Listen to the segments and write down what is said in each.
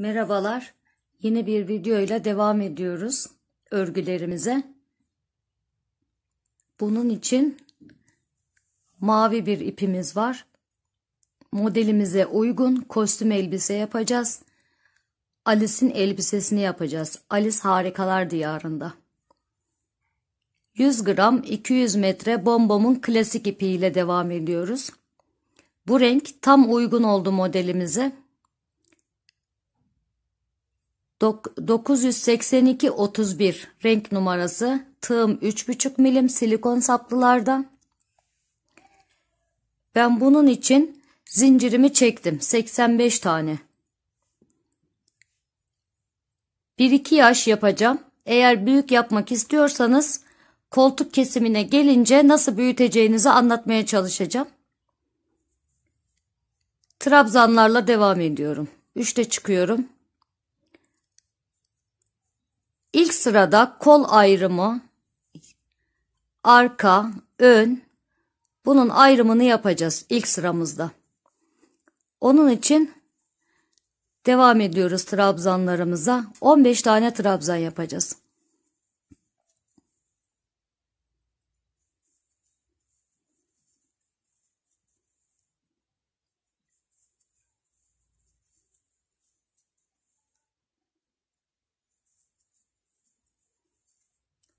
Merhabalar. Yeni bir videoyla devam ediyoruz örgülerimize. Bunun için mavi bir ipimiz var. Modelimize uygun kostüm elbise yapacağız. Alice'in elbisesini yapacağız. Alice Harikalar Diyarında. 100 gram 200 metre bombomun klasik ipiyle devam ediyoruz. Bu renk tam uygun oldu modelimize. 98231 renk numarası tığım 3,5 milim silikon saplılarda. Ben bunun için zincirimi çektim 85 tane. 1-2 yaş yapacağım. Eğer büyük yapmak istiyorsanız koltuk kesimine gelince nasıl büyüteceğinizi anlatmaya çalışacağım. Trabzanlarla devam ediyorum. 3'te çıkıyorum. İlk sırada kol ayrımı, arka, ön, bunun ayrımını yapacağız ilk sıramızda. Onun için devam ediyoruz trabzanlarımıza. 15 tane trabzan yapacağız.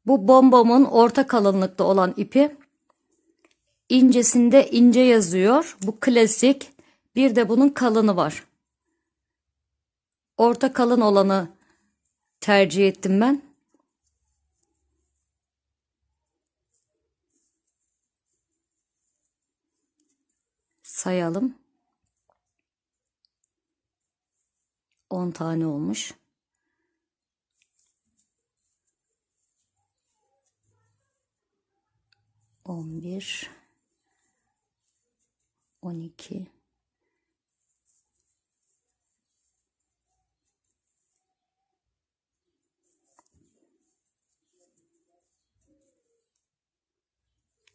Bu bombomun orta kalınlıkta olan ipi incesinde ince yazıyor. Bu klasik. Bir de bunun kalını var. Orta kalın olanı tercih ettim ben. Sayalım. 10 tane olmuş. 11 12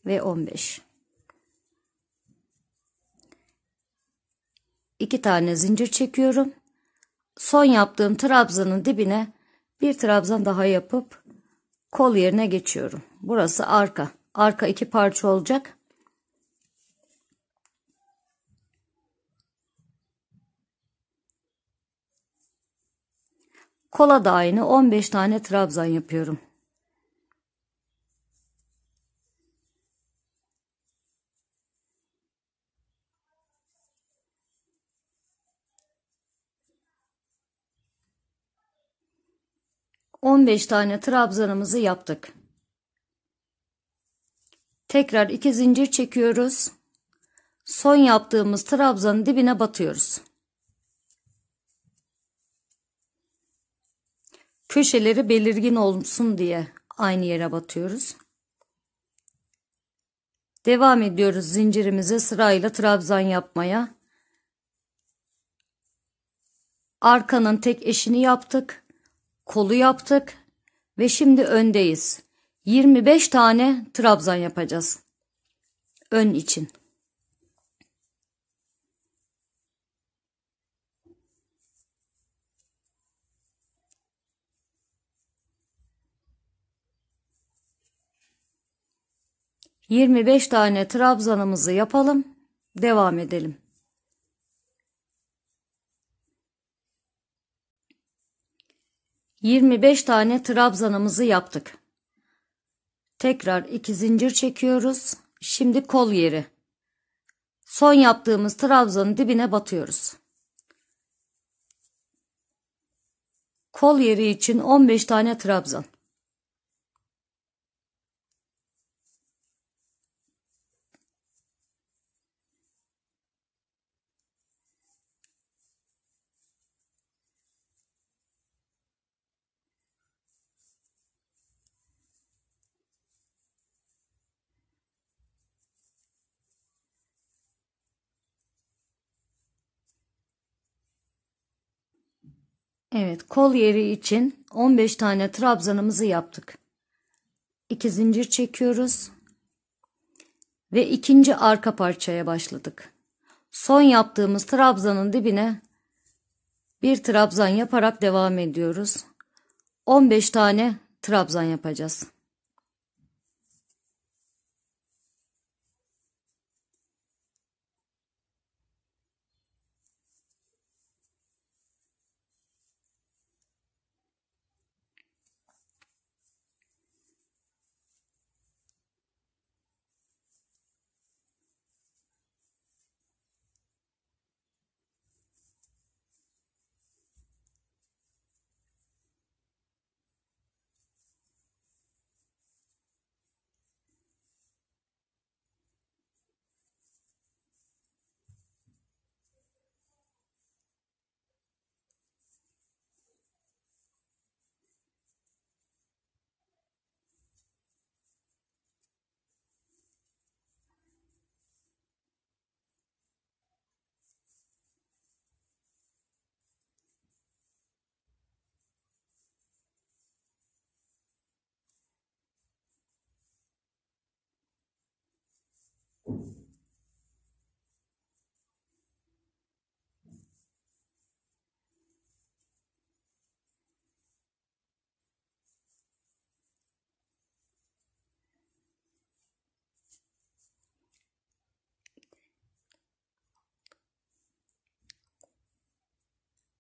ve 15 2 tane zincir çekiyorum son yaptığım trabzanın dibine bir trabzan daha yapıp kol yerine geçiyorum burası arka Arka iki parça olacak. Kola da aynı 15 tane trabzan yapıyorum. On beş tane trabzanımızı yaptık. Tekrar iki zincir çekiyoruz. Son yaptığımız trabzanın dibine batıyoruz. Köşeleri belirgin olsun diye aynı yere batıyoruz. Devam ediyoruz zincirimize sırayla trabzan yapmaya. Arkanın tek eşini yaptık. Kolu yaptık. Ve şimdi öndeyiz. 25 tane trabzan yapacağız. Ön için. Yirmi beş tane trabzanımızı yapalım. Devam edelim. Yirmi beş tane trabzanımızı yaptık. Tekrar iki zincir çekiyoruz. Şimdi kol yeri. Son yaptığımız trabzanın dibine batıyoruz. Kol yeri için 15 tane trabzan. Evet, kol yeri için 15 tane trabzanımızı yaptık. 2 zincir çekiyoruz. Ve ikinci arka parçaya başladık. Son yaptığımız trabzanın dibine bir trabzan yaparak devam ediyoruz. 15 tane trabzan yapacağız.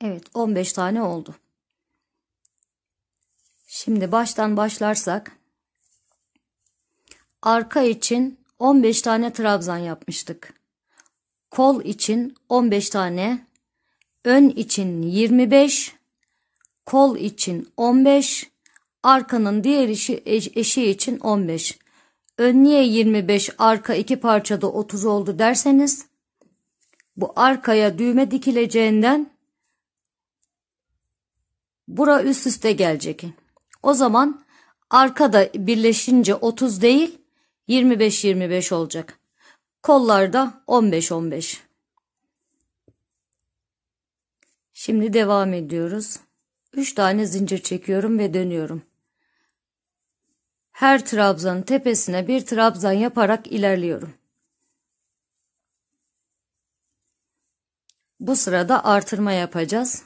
Evet 15 tane oldu. Şimdi baştan başlarsak arka için 15 tane trabzan yapmıştık. Kol için 15 tane, ön için 25, kol için 15, arkanın diğer eşi, eşi için 15. Ön niye 25, arka iki parçada 30 oldu derseniz, bu arkaya düğme dikileceğinden bura üst üste gelecek. O zaman arkada birleşince 30 değil 25-25 olacak. Kollarda 15-15. Şimdi devam ediyoruz. 3 tane zincir çekiyorum ve dönüyorum. Her trabzanın tepesine bir trabzan yaparak ilerliyorum. Bu sırada artırma yapacağız.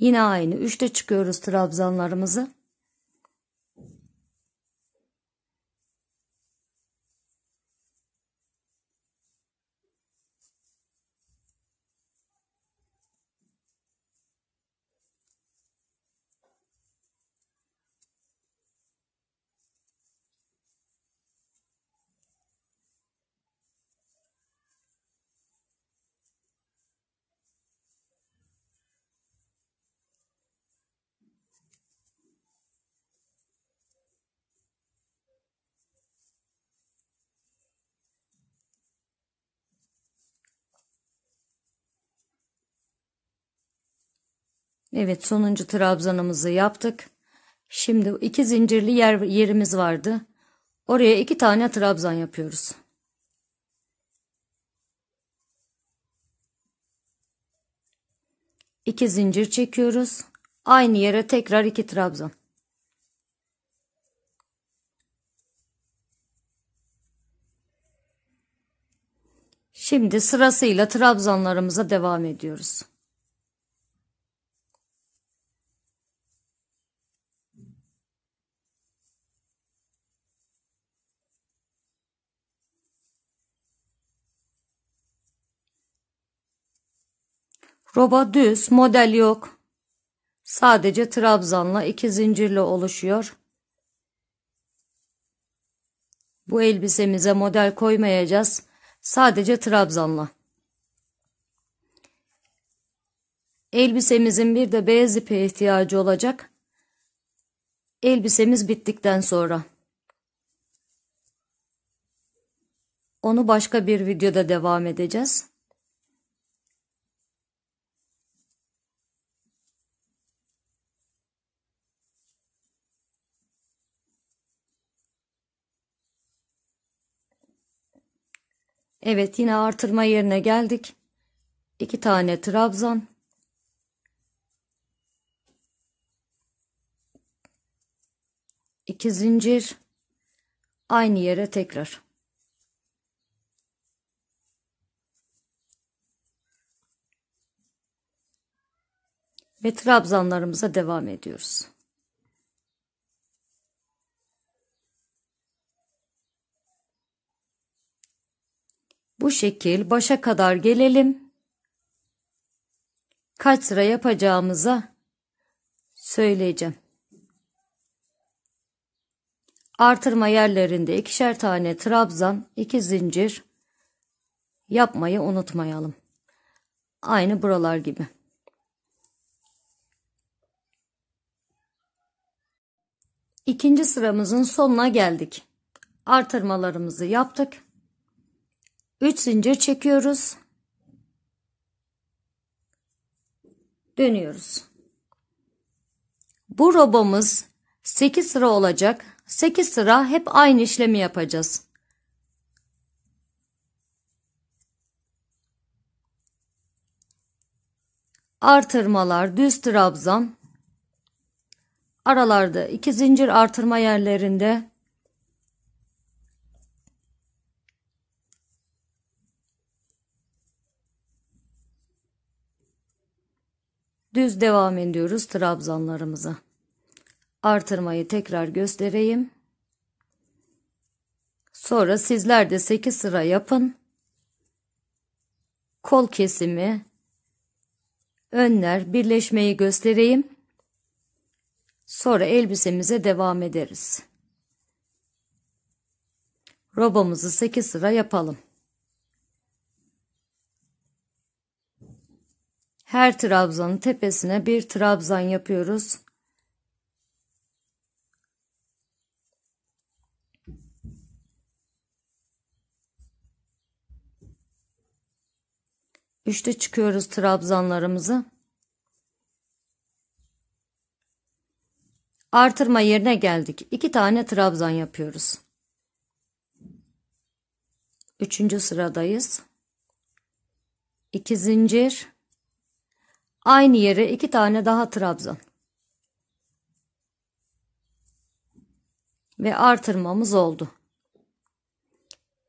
Yine aynı. Üçte çıkıyoruz trabzanlarımızı. Evet sonuncu trabzanımızı yaptık. Şimdi iki zincirli yer, yerimiz vardı. Oraya iki tane trabzan yapıyoruz. İki zincir çekiyoruz. Aynı yere tekrar iki trabzan. Şimdi sırasıyla trabzanlarımıza devam ediyoruz. Roba düz, model yok. Sadece trabzanla iki zincirle oluşuyor. Bu elbisemize model koymayacağız. Sadece trabzanla. Elbisemizin bir de beyaz ipe ihtiyacı olacak. Elbisemiz bittikten sonra. Onu başka bir videoda devam edeceğiz. Evet yine artırma yerine geldik. İki tane trabzan. İki zincir. Aynı yere tekrar. Ve trabzanlarımıza devam ediyoruz. Bu şekil başa kadar gelelim. Kaç sıra yapacağımıza söyleyeceğim. Artırma yerlerinde ikişer tane trabzan, iki zincir yapmayı unutmayalım. Aynı buralar gibi. İkinci sıramızın sonuna geldik. Artırmalarımızı yaptık. 3 zincir çekiyoruz. Dönüyoruz. Bu robamız 8 sıra olacak. 8 sıra hep aynı işlemi yapacağız. Artırmalar, düz trabzan. Aralarda 2 zincir artırma yerlerinde Düz devam ediyoruz trabzanlarımıza. Artırmayı tekrar göstereyim. Sonra sizler de 8 sıra yapın. Kol kesimi, önler, birleşmeyi göstereyim. Sonra elbisemize devam ederiz. Robamızı 8 sıra yapalım. Her trabzanın tepesine bir trabzan yapıyoruz. Üçte çıkıyoruz trabzanlarımızı. Artırma yerine geldik. İki tane trabzan yapıyoruz. Üçüncü sıradayız. İki zincir. Aynı yere iki tane daha trabzan. Ve artırmamız oldu.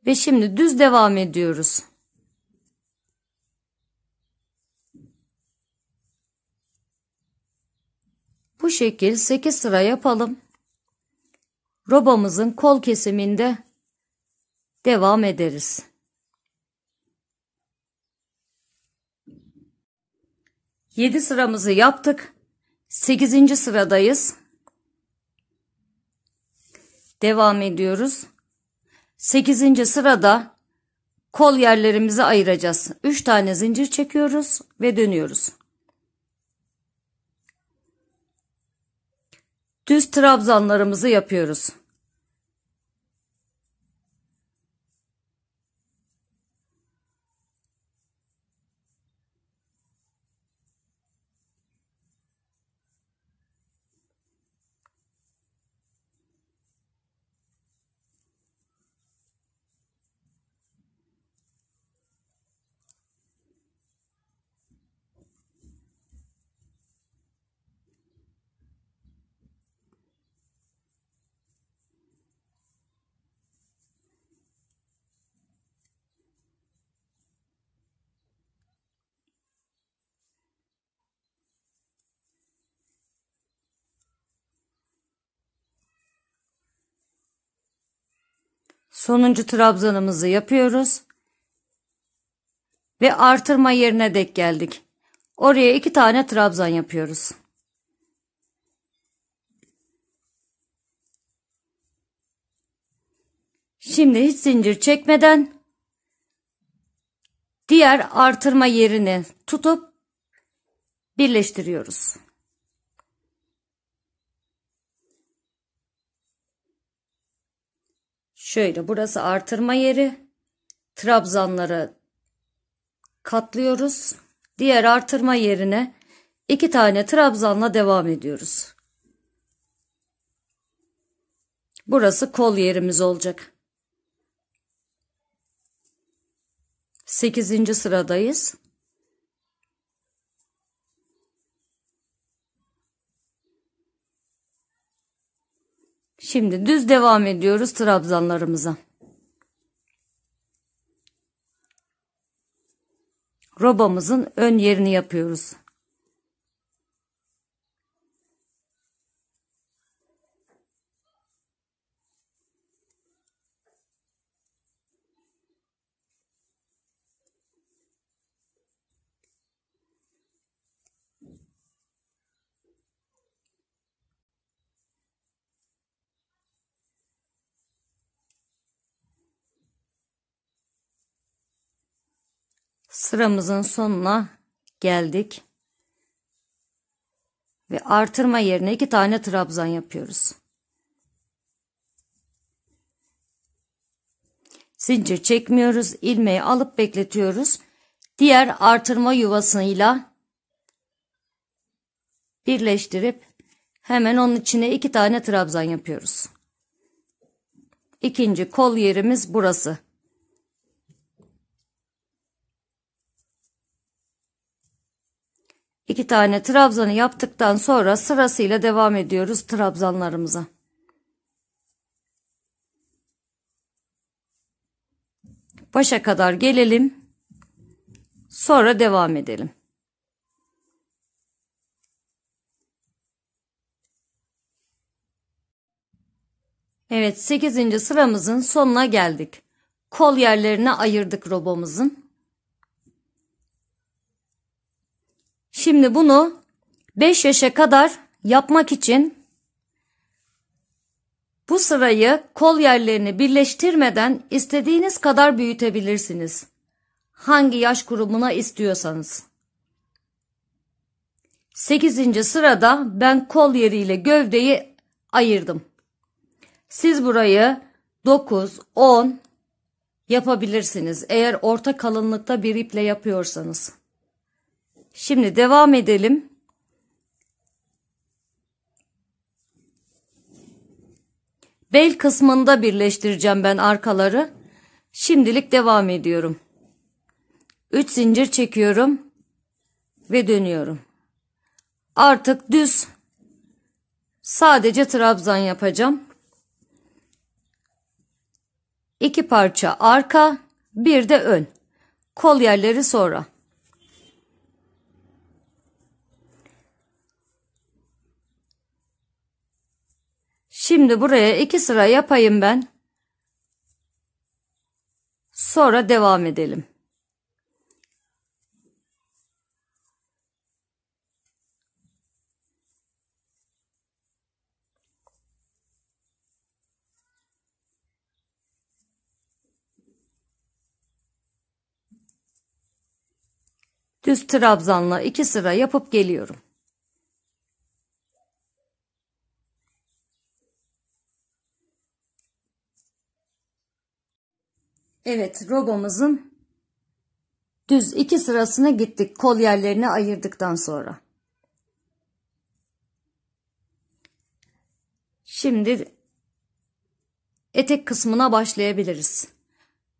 Ve şimdi düz devam ediyoruz. Bu şekil 8 sıra yapalım. Robamızın kol kesiminde devam ederiz. 7 sıramızı yaptık. 8. sıradayız. Devam ediyoruz. 8. sırada kol yerlerimizi ayıracağız. 3 tane zincir çekiyoruz ve dönüyoruz. Düz trabzanlarımızı yapıyoruz. Sonuncu trabzanımızı yapıyoruz. Ve artırma yerine dek geldik. Oraya iki tane trabzan yapıyoruz. Şimdi hiç zincir çekmeden diğer artırma yerini tutup birleştiriyoruz. Şöyle burası artırma yeri. Trabzanları katlıyoruz. Diğer artırma yerine iki tane trabzanla devam ediyoruz. Burası kol yerimiz olacak. 8. sıradayız. Şimdi düz devam ediyoruz trabzanlarımıza. Robamızın ön yerini yapıyoruz. Sıramızın sonuna geldik. Ve artırma yerine iki tane trabzan yapıyoruz. Zincir çekmiyoruz. ilmeği alıp bekletiyoruz. Diğer artırma yuvasıyla birleştirip hemen onun içine iki tane trabzan yapıyoruz. İkinci kol yerimiz burası. İki tane trabzanı yaptıktan sonra sırasıyla devam ediyoruz trabzanlarımıza. Başa kadar gelelim. Sonra devam edelim. Evet 8. sıramızın sonuna geldik. Kol yerlerine ayırdık robomuzun. Şimdi bunu 5 yaşa kadar yapmak için bu sırayı kol yerlerini birleştirmeden istediğiniz kadar büyütebilirsiniz. Hangi yaş grubuna istiyorsanız. 8. sırada ben kol yeriyle gövdeyi ayırdım. Siz burayı 9, 10 yapabilirsiniz eğer orta kalınlıkta bir iple yapıyorsanız. Şimdi devam edelim. Bel kısmında birleştireceğim ben arkaları. Şimdilik devam ediyorum. 3 zincir çekiyorum ve dönüyorum. Artık düz sadece trabzan yapacağım. İki parça arka, bir de ön. Kol yerleri sonra. Şimdi buraya iki sıra yapayım ben. Sonra devam edelim. Düz trabzanla iki sıra yapıp geliyorum. Evet robomuzun düz iki sırasına gittik kolyerlerini ayırdıktan sonra. Şimdi etek kısmına başlayabiliriz.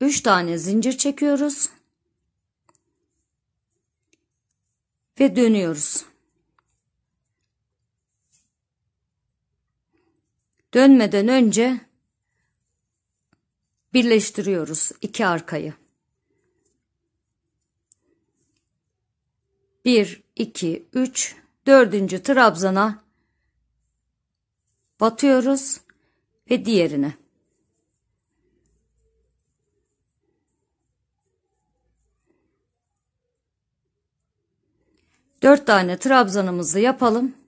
3 tane zincir çekiyoruz. Ve dönüyoruz. Dönmeden önce Birleştiriyoruz iki arkayı. 1, 2, 3, 4. trabzana batıyoruz ve diğerine. Dört tane trabzanımızı yapalım.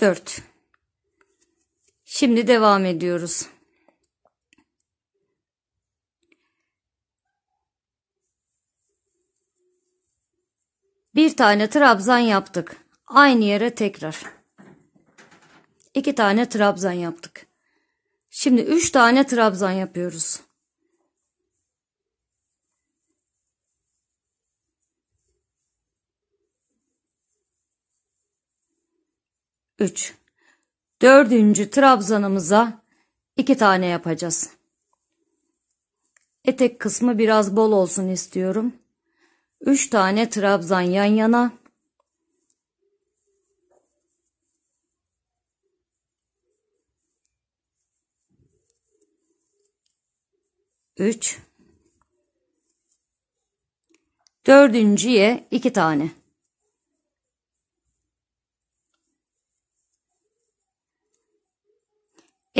4 şimdi devam ediyoruz bir tane trabzan yaptık aynı yere tekrar İki tane trabzan yaptık şimdi üç tane trabzan yapıyoruz 3. Dördüncü trabzanımıza iki tane yapacağız. Etek kısmı biraz bol olsun istiyorum. 3 tane trabzan yan yana. Üç. Dördüncüye iki tane.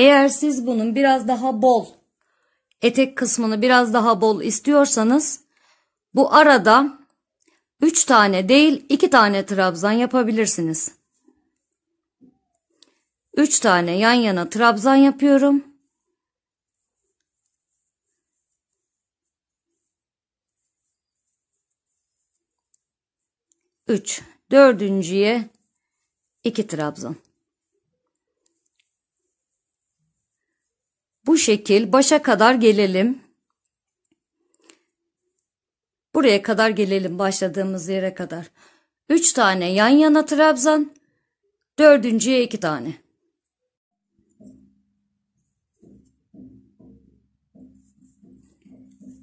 Eğer siz bunun biraz daha bol etek kısmını biraz daha bol istiyorsanız bu arada 3 tane değil 2 tane trabzan yapabilirsiniz. 3 tane yan yana trabzan yapıyorum. Üç. Dördüncüye iki trabzan. Bu şekil başa kadar gelelim. Buraya kadar gelelim başladığımız yere kadar. Üç tane yan yana trabzan, dördüncüye iki tane.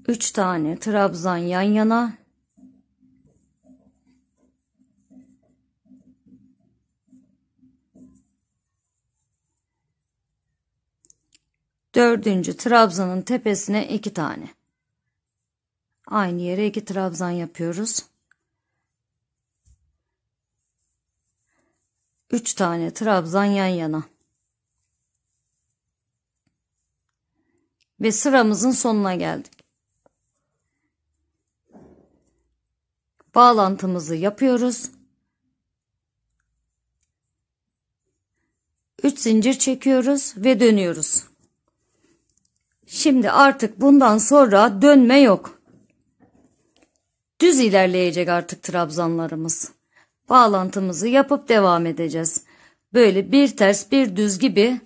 Üç tane trabzan yan yana, Dördüncü trabzanın tepesine iki tane. Aynı yere iki trabzan yapıyoruz. Üç tane trabzan yan yana. Ve sıramızın sonuna geldik. Bağlantımızı yapıyoruz. 3 zincir çekiyoruz ve dönüyoruz. Şimdi artık bundan sonra dönme yok. Düz ilerleyecek artık trabzanlarımız. Bağlantımızı yapıp devam edeceğiz. Böyle bir ters bir düz gibi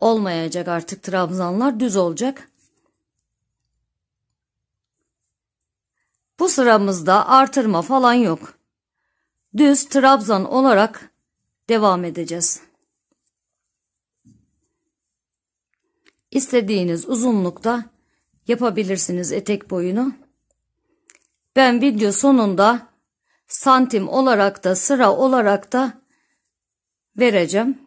olmayacak artık trabzanlar düz olacak. Bu sıramızda artırma falan yok. Düz trabzan olarak devam edeceğiz. İstediğiniz uzunlukta yapabilirsiniz etek boyunu. Ben video sonunda santim olarak da sıra olarak da vereceğim.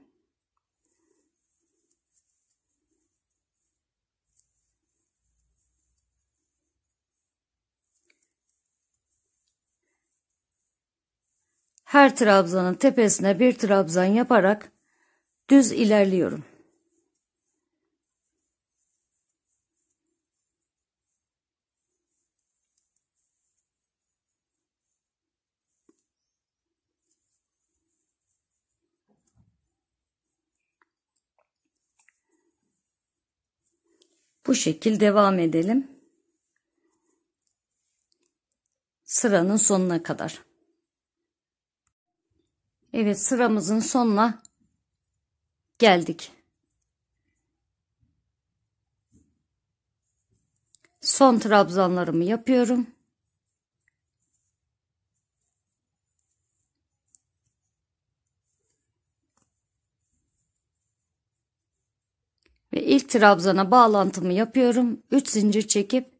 Her trabzanın tepesine bir trabzan yaparak düz ilerliyorum. Bu şekil devam edelim. Sıranın sonuna kadar. Evet sıramızın sonuna geldik. Son trabzanlarımı yapıyorum. trabzana bağlantımı yapıyorum. 3 zincir çekip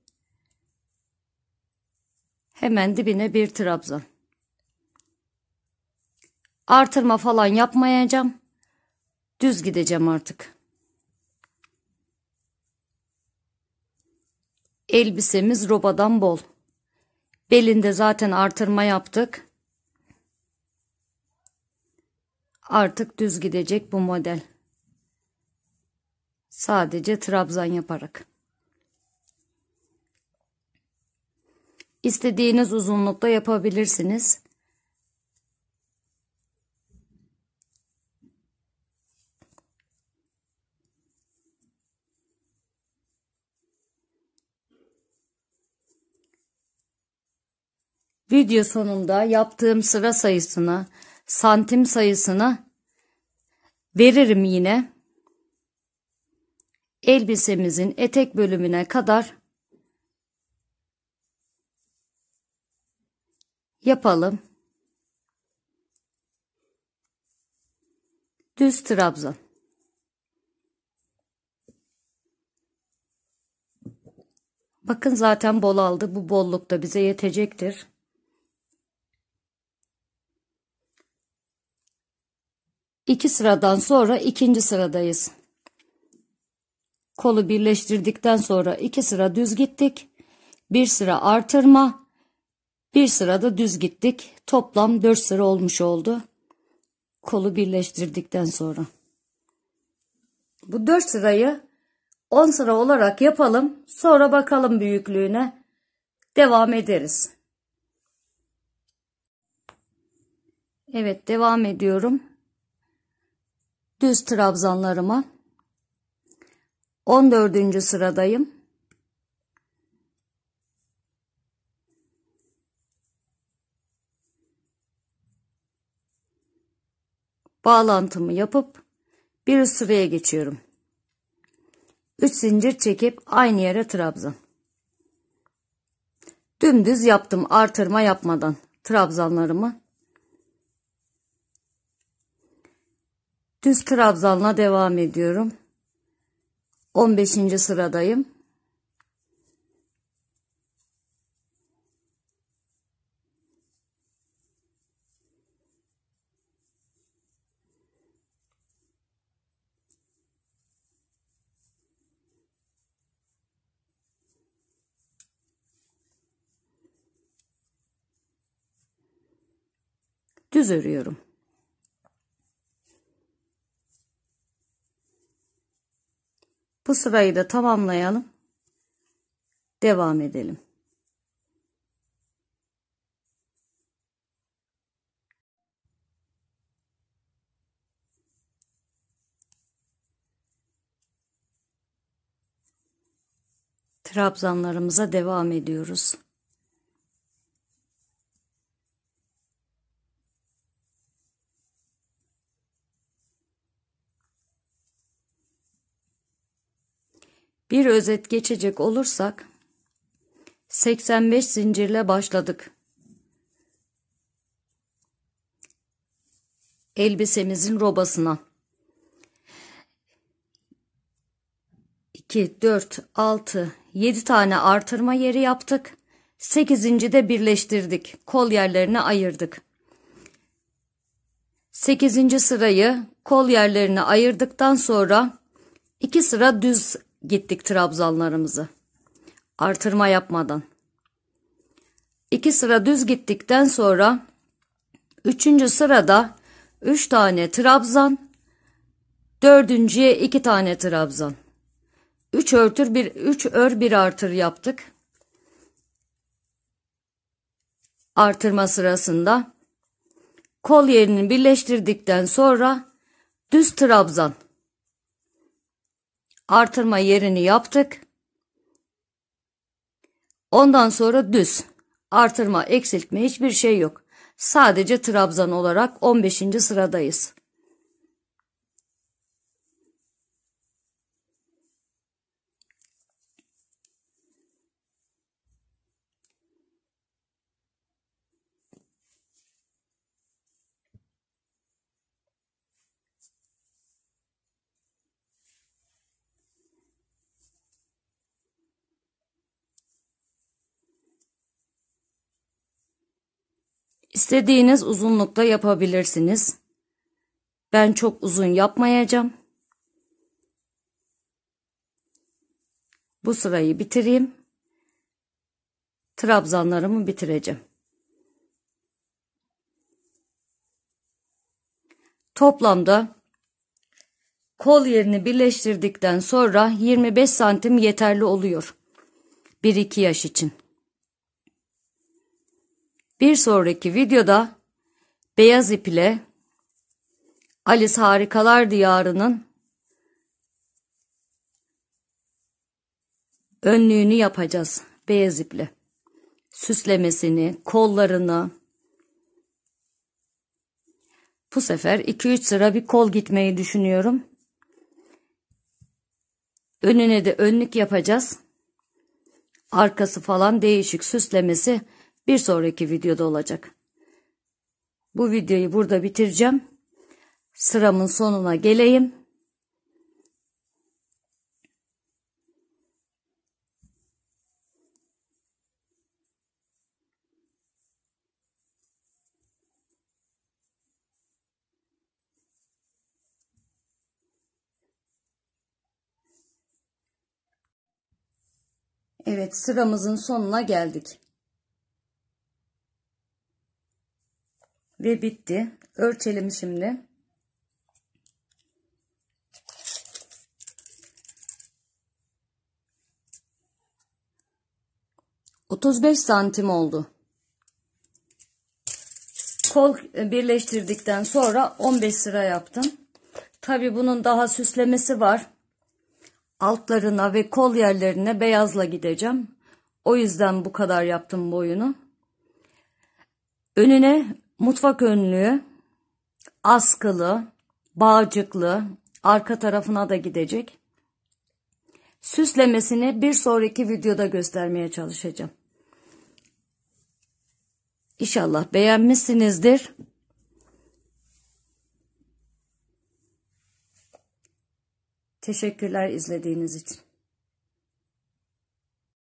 hemen dibine bir trabzan. Artırma falan yapmayacağım. Düz gideceğim artık. Elbisemiz robadan bol. Belinde zaten artırma yaptık. Artık düz gidecek bu model. Sadece trabzan yaparak. İstediğiniz uzunlukta yapabilirsiniz. Video sonunda yaptığım sıra sayısını, santim sayısını veririm yine elbisemizin etek bölümüne kadar yapalım. Düz trabzan. Bakın zaten bol aldı. Bu bolluk da bize yetecektir. İki sıradan sonra ikinci sıradayız. Kolu birleştirdikten sonra iki sıra düz gittik. Bir sıra artırma. Bir sıra da düz gittik. Toplam dört sıra olmuş oldu. Kolu birleştirdikten sonra. Bu dört sırayı on sıra olarak yapalım. Sonra bakalım büyüklüğüne. Devam ederiz. Evet devam ediyorum. Düz trabzanlarıma 14. sıradayım. Bağlantımı yapıp bir sıraya geçiyorum. 3 zincir çekip aynı yere trabzan. Dümdüz yaptım artırma yapmadan trabzanlarımı. Düz trabzanla devam ediyorum. 15. sıradayım. Düz örüyorum. Bu sırayı da tamamlayalım. Devam edelim. Trabzanlarımıza devam ediyoruz. Bir özet geçecek olursak 85 zincirle başladık. Elbisemizin robasına. 2, 4, 6, 7 tane artırma yeri yaptık. 8. de birleştirdik. Kol yerlerini ayırdık. 8. sırayı kol yerlerini ayırdıktan sonra 2 sıra düz gittik trabzanlarımızı. Artırma yapmadan. İki sıra düz gittikten sonra üçüncü sırada üç tane trabzan, dördüncüye iki tane trabzan. Üç örtür bir, üç ör bir artır yaptık. Artırma sırasında kol yerini birleştirdikten sonra düz trabzan artırma yerini yaptık. Ondan sonra düz. Artırma, eksiltme hiçbir şey yok. Sadece Trabzan olarak 15. sıradayız. İstediğiniz uzunlukta yapabilirsiniz. Ben çok uzun yapmayacağım. Bu sırayı bitireyim. Trabzanlarımı bitireceğim. Toplamda kol yerini birleştirdikten sonra 25 santim yeterli oluyor. 1-2 yaş için. Bir sonraki videoda Beyaz İp ile Alice Harikalar Diyarı'nın önlüğünü yapacağız beyaz iple. Süslemesini, kollarını. Bu sefer 2-3 sıra bir kol gitmeyi düşünüyorum. Önüne de önlük yapacağız. Arkası falan değişik süslemesi bir sonraki videoda olacak. Bu videoyu burada bitireceğim. Sıramın sonuna geleyim. Evet sıramızın sonuna geldik. Ve bitti. Ölçelim şimdi. Otuz beş santim oldu. Kol birleştirdikten sonra on beş sıra yaptım. Tabi bunun daha süslemesi var. Altlarına ve kol yerlerine beyazla gideceğim. O yüzden bu kadar yaptım boyunu. Önüne mutfak önlüğü askılı, bağcıklı, arka tarafına da gidecek. Süslemesini bir sonraki videoda göstermeye çalışacağım. İnşallah beğenmişsinizdir. Teşekkürler izlediğiniz için.